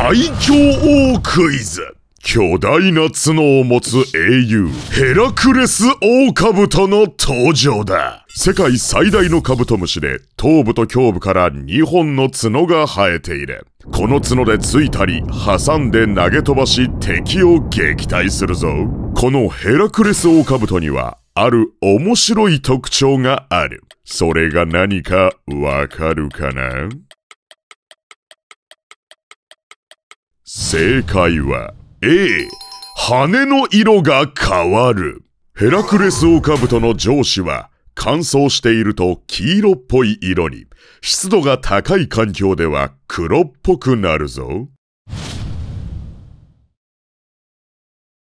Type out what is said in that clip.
最強王クイズ巨大な角を持つ英雄、ヘラクレスオオカブトの登場だ。世界最大のカブトムシで、頭部と胸部から2本の角が生えている。この角で突いたり、挟んで投げ飛ばし敵を撃退するぞ。このヘラクレスオオカブトには、ある面白い特徴がある。それが何かわかるかな正解は A 羽の色が変わるヘラクレスオオカブトの上司は乾燥していると黄色っぽい色に湿度が高い環境では黒っぽくなるぞ